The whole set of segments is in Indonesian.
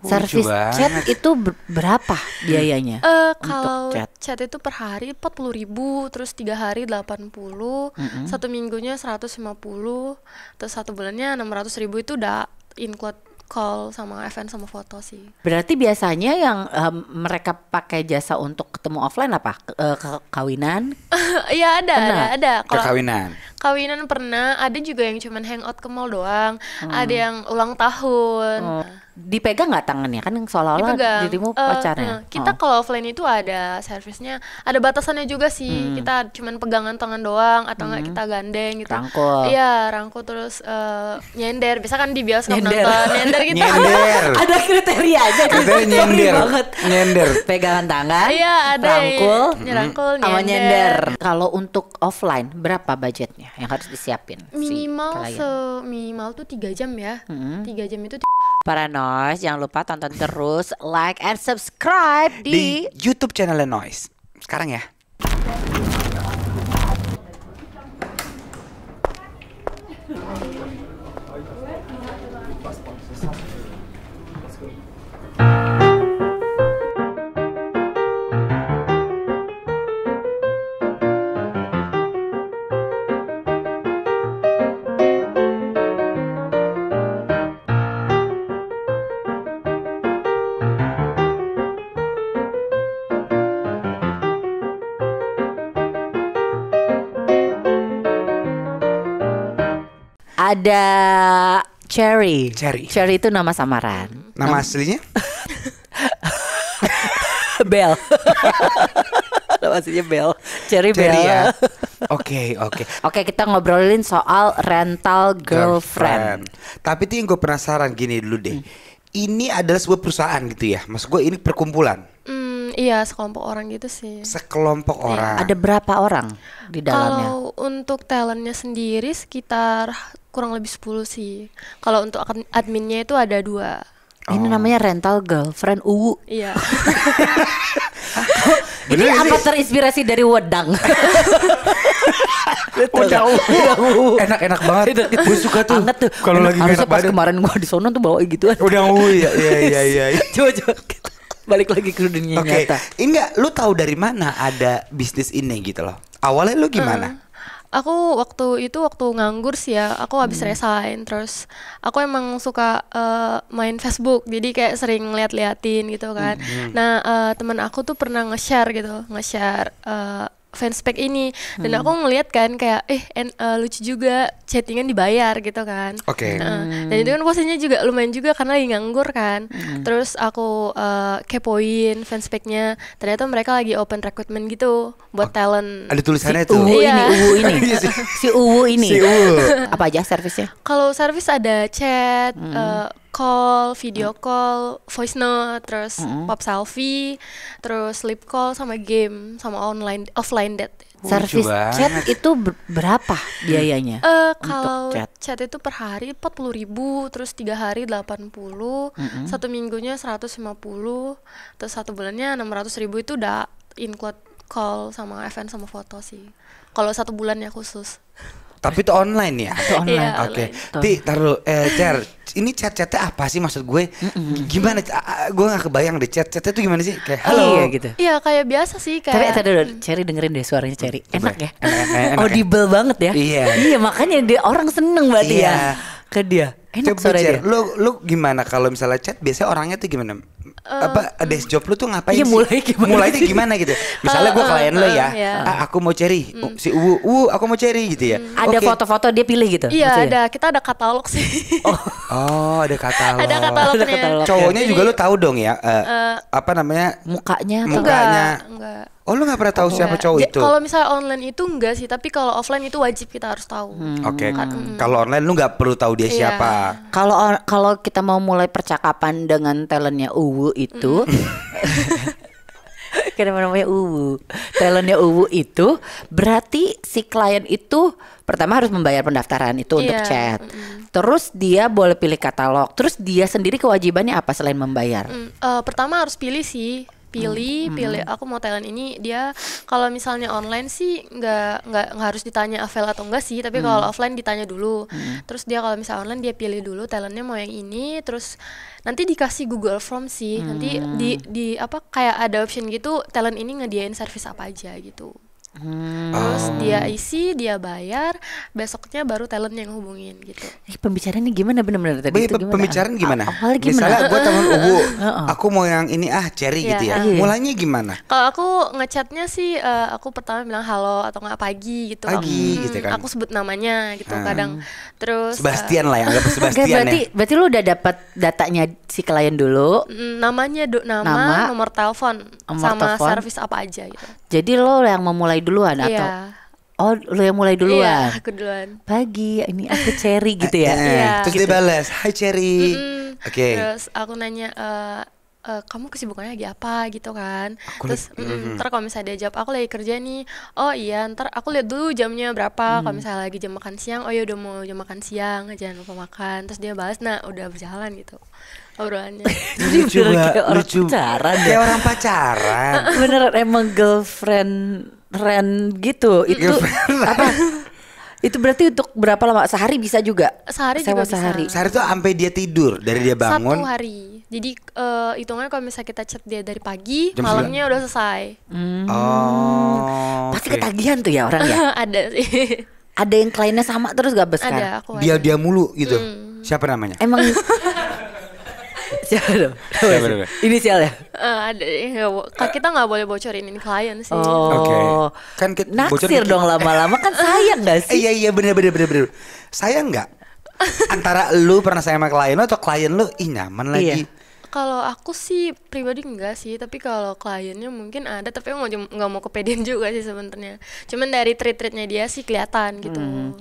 Service chat itu berapa biayanya? Uh, kalau chat? chat itu per hari empat puluh ribu, terus tiga hari delapan puluh, mm -hmm. satu minggunya seratus lima puluh, terus satu bulannya enam ratus ribu itu udah include call sama event sama foto sih. Berarti biasanya yang um, mereka pakai jasa untuk ketemu offline apa? Ke, eh, ke kawinan? Iya ada, ada, ada, Kalo kawinan. Kawinan pernah, ada juga yang cuman hangout ke mall doang, hmm. ada yang ulang tahun. Hmm dipegang nggak tangannya kan yang seolah-olah dirimu eh, pacarnya. Uh, kita oh. kalau offline itu ada servisnya, ada batasannya juga sih. Hmm. Kita cuman pegangan tangan doang atau nggak hmm. kita gandeng gitu. Rangkul. Iya, rangkul terus uh, nyender. bisa kan di bioskop nyender. nonton nyender gitu. nyender. ada kriteria aja kriteria nyender. banget. Nyender. Pegangan tangan. Iya, ada. Rangkul, nyerangkul hmm. nyender. nyender. Kalau untuk offline berapa budgetnya yang harus disiapin? Minimal si se minimal tuh tiga jam ya. Tiga hmm. jam itu Para Noise, jangan lupa tonton terus, like and subscribe di, di YouTube channelnya Noise. Sekarang ya. ada Cherry. Cherry. Cherry itu nama samaran. Nama, nama aslinya? Bell. nama aslinya Bell. Cherry, Cherry Bell. Ya. Oke, oke. Oke, kita ngobrolin soal rental girlfriend. girlfriend. Tapi itu yang gue penasaran gini dulu deh. Hmm. Ini adalah sebuah perusahaan gitu ya. Maksud gue ini perkumpulan. Hmm iya, sekelompok orang gitu sih. Sekelompok ya. orang. Ada berapa orang di dalamnya? Kalau untuk talentnya sendiri sekitar kurang lebih 10 sih. Kalau untuk adminnya itu ada dua. Oh. Ini namanya rental girlfriend uwu. Iya. ini Bener apa sih? terinspirasi dari wedang? wedang Enak-enak banget. gue suka tuh. Anget tuh. Kalau lagi enak pas badan. kemarin gue di sono tuh bawa gitu. Udah uwu ya. Iya iya iya. iya. Coba coba balik lagi ke dunia okay. nyata. Ini enggak lu tahu dari mana ada bisnis ini gitu loh. Awalnya lu gimana? Uh, Aku waktu itu waktu nganggur sih ya, aku habis hmm. resign terus aku emang suka uh, main Facebook, jadi kayak sering lihat-liatin gitu kan. Hmm. Nah uh, eh, teman aku tuh pernah nge-share gitu, nge-share uh, fanspage ini dan hmm. aku ngeliat kan kayak eh en, uh, lucu juga chattingan dibayar gitu kan oke okay. uh, hmm. dan itu kan posisinya juga lumayan juga karena lagi nganggur kan hmm. terus aku uh, kepoin fanspage ternyata mereka lagi open recruitment gitu buat oh, talent ada tulisannya si itu uwu iya. ini uwu iya ini si uwu ini si uwu apa aja servisnya kalau servis ada chat hmm. uh, call, video call, voice note, terus mm -hmm. pop selfie, terus sleep call sama game, sama online offline date. Service chat itu berapa biayanya? Uh, kalau chat? chat itu per hari 40 ribu, terus tiga hari 80, mm -hmm. satu minggunya 150, terus satu bulannya 600 ribu itu udah include call sama event sama foto sih. Kalau satu bulannya khusus. Tapi itu online ya? Itu online. Iya, Oke. Okay. Ti, taruh eh Cer, ini chat-chatnya apa sih maksud gue? Gimana gue gak kebayang deh chat-chatnya itu gimana sih? Kayak halo iya, gitu. Iya, kayak biasa sih kayak. Tapi tadi udah Cherry dengerin deh suaranya Cherry. Enak ya? Enak, enak, Audible banget ya? Iya. Iya, makanya dia orang seneng berarti ya. iya. ya ke dia. Enak Coba suara dia. Lu lu gimana kalau misalnya chat biasanya orangnya tuh gimana? uh, apa desk job lu tuh ngapain iya, sih? mulai gimana mulainya gimana gitu misalnya gue klien uh, lo ya yeah. Iya. aku mau ceri hmm. si uwu uwu aku mau ceri gitu ya hmm. ada foto foto-foto dia pilih gitu iya ada kita ada katalog sih oh, oh ada katalog ada katalognya katalog. cowoknya juga lu tahu dong ya uh, uh, apa namanya mukanya mukanya enggak, enggak. Oh lu gak pernah tahu oh, siapa enggak. cowok itu? Kalau misalnya online itu enggak sih, tapi kalau offline itu wajib kita harus tahu. Hmm. Oke, okay. Hmm. hmm. kalau online lu nggak perlu tahu dia yeah. siapa. Kalau kalau kita mau mulai percakapan dengan talentnya U Uwu itu Kenapa namanya Uwu? Talentnya Uwu itu berarti si klien itu pertama harus membayar pendaftaran itu yeah. untuk iya, chat. Mm. Terus dia boleh pilih katalog. Terus dia sendiri kewajibannya apa selain membayar? Mm. Uh, pertama harus pilih sih pilih hmm. pilih aku mau Thailand ini dia kalau misalnya online sih nggak nggak nggak harus ditanya avail atau enggak sih tapi hmm. kalau offline ditanya dulu hmm. terus dia kalau misalnya online dia pilih dulu Thailandnya mau yang ini terus nanti dikasih Google Form sih hmm. nanti di hmm. di apa kayak ada option gitu talent ini ngediain service apa aja gitu Hmm. Terus oh. dia isi, dia bayar, besoknya baru talent yang hubungin gitu. Eh, ini gimana benar-benar tadi? Be, itu gimana? Pembicaraan gimana? Awal gimana? Misalnya gue teman Ubu, aku mau yang ini ah cherry yeah. gitu ya. Yeah. Mulainya gimana? Kalau aku ngechatnya sih, uh, aku pertama bilang halo atau nggak pagi gitu. Pagi hmm, gitu kan? Aku sebut namanya gitu hmm. kadang. Terus Sebastian uh, lah yang ya, eh, Sebastian okay, ya. berarti, ya. Berarti lu udah dapat datanya si klien dulu? Mm, namanya do, nama, nama, nomor telepon, nomor sama telepon. servis apa aja gitu. Jadi lo yang memulai mulai duluan iya. atau Oh, lu yang mulai duluan. Iya, aku duluan. Pagi, ini aku Cherry gitu ya. Iya. iya. Terus gitu. dia balas, "Hai Cherry." Mm hmm Oke. Okay. Terus aku nanya e, Uh, kamu kesibukannya lagi apa gitu kan aku terus mm, mm, ntar kalau misalnya dia jawab aku lagi kerja nih oh iya ntar aku lihat dulu jamnya berapa mm. kalau misalnya lagi jam makan siang oh ya udah mau jam makan siang jangan lupa makan terus dia balas nah udah berjalan gitu obrolannya kayak orang lucu ya? kayak orang pacaran beneran emang girlfriend Ren gitu itu iya, apa itu berarti untuk berapa lama sehari bisa juga sehari sewa juga sehari bisa. sehari tuh sampai dia tidur dari dia bangun satu hari jadi uh, kalau misalnya kita chat dia dari pagi Jam malamnya 9. udah selesai hmm. oh pasti ketagihan tuh ya orang ya ada sih ada yang kliennya sama terus gak besar dia dia mulu gitu hmm. siapa namanya emang siapa dong? Siapa Inisial ya? Eh, ada, ya, kan eh. kita nggak boleh bocorin ini klien sih. Oh, okay. kan kita naksir dong lama-lama kan sayang nggak sih? Iya iya bener bener bener bener. Sayang nggak? Antara lu pernah sayang sama klien lu atau klien lu ih nyaman iya. lagi? Iya kalau aku sih pribadi enggak sih tapi kalau kliennya mungkin ada tapi nggak mau nggak mau kepedean juga sih sebenarnya cuman dari treat treatnya dia sih kelihatan gitu hmm.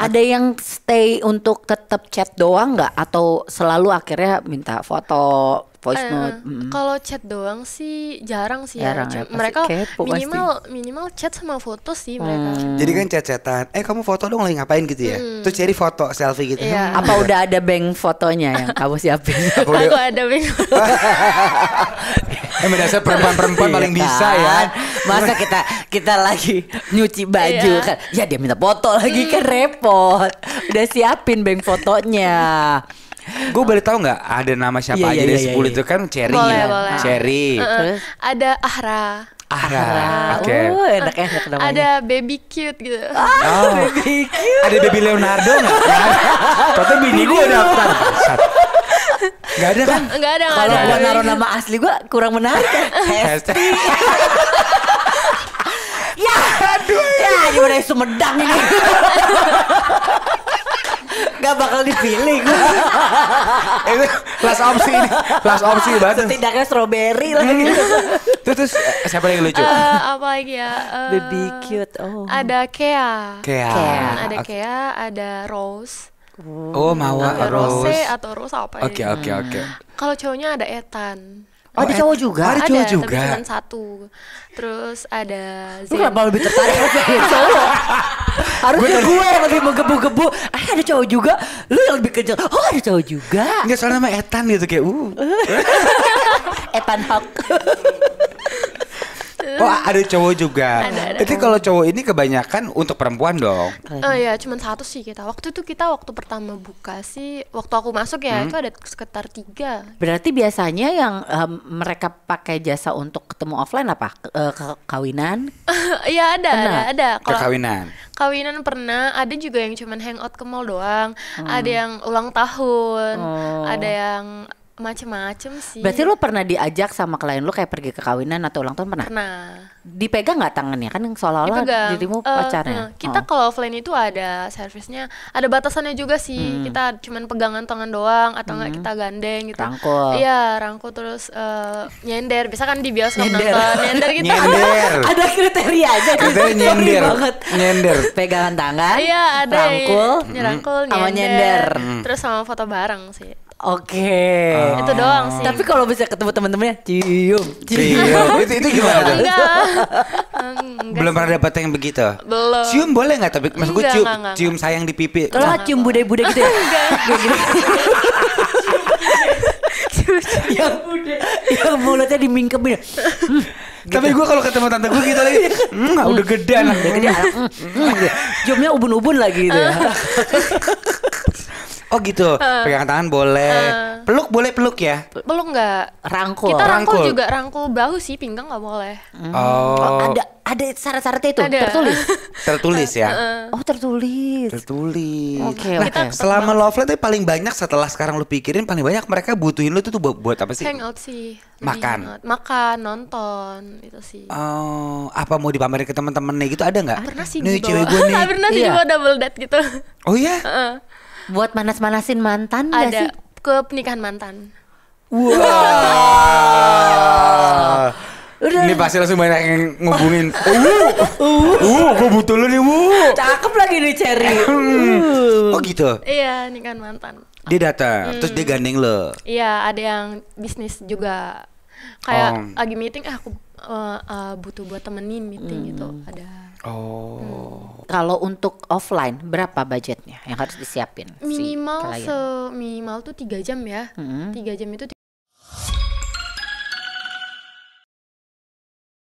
ada yang stay untuk tetap chat doang nggak atau selalu akhirnya minta foto voice uh, note mm. kalau chat doang sih jarang sih ya. jarang ya, ya. mereka kepo, minimal pasti. minimal chat sama foto sih hmm. mereka jadi kan chat-chatan eh kamu foto dong lagi ngapain gitu ya hmm. terus cari foto selfie gitu yeah. apa udah ada bank fotonya yang kamu siapin aku Aku ada bank Emang dasar perempuan-perempuan iya paling bisa kan? ya masa kita kita lagi nyuci baju iya. kan ya dia minta foto lagi mm. kan hmm. repot udah siapin bank fotonya Gue boleh tahu nggak ada nama siapa yeah, aja yeah, dari yeah, iya, yeah. itu iya. kan Cherry. Boleh, ya. boleh. Cherry. Uh, uh, ada Ahra. Ahra. Oke. Okay. Uh, enak enak namanya. Ada baby cute gitu. Ah, oh. baby cute. Ada baby Leonardo nggak? Tapi bini gue daftar. Gak ada kan? Gak ada. Kalau gue naruh nama asli gue kurang menarik. Hesti. aja dari Sumedang ini. Gak bakal dipilih Itu kelas opsi ini Kelas opsi banget Setidaknya strawberry lah gitu Terus, terus eh, siapa yang lucu? Uh, apa lagi ya? Uh, Baby cute oh. Ada Kea Kea, Kea. Ada okay. Kea, ada Rose Oh, Mawa, Rose. Rose atau Rose apa ya? Oke, oke, oke. Kalau cowoknya ada Ethan. Oh, ada eh, cowok juga. Ada, ada juga. Tapi cuma satu. Terus ada Zen. Lu kenapa lebih tertarik sama cowok? Harusnya gue yang lebih menggebu-gebu. Ah, ada cowok juga. Lu yang lebih kecil. Oh, ada cowok juga. Enggak, soalnya nama Ethan gitu kayak uh. Ethan Hawk. Oh ada cowok juga. Ada, ada. Tapi kalau cowok ini kebanyakan untuk perempuan dong. Oh uh, ya cuma satu sih kita. Waktu itu kita waktu pertama buka sih, waktu aku masuk ya hmm? itu ada sekitar tiga. Berarti biasanya yang um, mereka pakai jasa untuk ketemu offline apa? Ke, uh, kawinan? Iya ada, ada, ada, Kalo Kekawinan. Kawinan pernah. Ada juga yang cuma hangout ke mall doang. Hmm. Ada yang ulang tahun. Oh. Ada yang macem-macem sih. Berarti lu pernah diajak sama klien lu kayak pergi ke kawinan atau ulang tahun pernah? Pernah. Dipegang nggak tangannya kan seolah-olah dirimu uh, pacarnya. Uh, kita oh. kalau offline itu ada servisnya, ada batasannya juga sih. Hmm. Kita cuman pegangan tangan doang atau nggak hmm. kita gandeng gitu. Rangkul. Iya, rangkul terus uh, nyender. Bisa kan di bioskop nyender. nonton nyender gitu. nyender. ada kriteria aja. Kriteria nyender. banget. Nyender. Pegangan tangan. Iya, ada. Rangkul. Rangkul, nyender. Sama nyender. Hmm. Terus sama foto bareng sih. Oke. Okay. Ah. Itu doang sih. Tapi kalau bisa ketemu teman-temannya, cium. Cium. Iya. itu itu gimana tuh? Enggak. Belum pernah dapet yang begitu. Belum. Cium boleh nggak? Tapi maksud gue cium, enggak, enggak, cium sayang di pipi. Kalau cium budaya budaya gitu ya. enggak. yang, yang mulutnya dimingkemin. Hmm, gitu. Tapi gue kalau ketemu tante gue gitu lagi, mm, udah hmm. gede lah. Udah gede. Hmm, Ciumnya ubun-ubun lagi gitu ya. Oh gitu. Uh, Pegang tangan boleh. Uh, peluk boleh peluk ya? Peluk nggak? Rangkul. Kita rangkul, rangkul juga rangkul bahu sih, pinggang nggak boleh. Hmm. Oh. oh. Ada ada syarat-syaratnya itu ada. tertulis. tertulis ya. Uh, oh tertulis. Tertulis. Oke. Okay, nah, okay. selama love letter paling banyak setelah sekarang lu pikirin paling banyak mereka butuhin lu itu tuh buat, buat apa sih? Hangout sih. Makan. Makan, nonton itu sih. Oh, apa mau dipamerin ke teman-temannya gitu ada nggak? Pernah sih. Nih cewek gue nih. Pernah sih iya. gue double date gitu. Oh Yeah? Iya? Uh -uh buat manas-manasin mantan ada gak sih? ke pernikahan mantan wow Udah. Ini pasti langsung banyak yang ngubungin. Uh, uh, uh, gue butuh lu nih, uh. Cakep lagi nih Cherry. Hmm. Uh. Oh gitu. Iya, ini kan mantan. Dia datang, hmm. terus dia hmm. gandeng lo. Iya, ada yang bisnis juga. Kayak oh. lagi meeting, ah, aku uh, uh, butuh buat temenin meeting hmm. gitu. Ada Oh. Hmm. Kalau untuk offline berapa budgetnya yang harus disiapin? Minimal si se minimal tuh tiga jam ya. Hmm. Tiga hmm. jam itu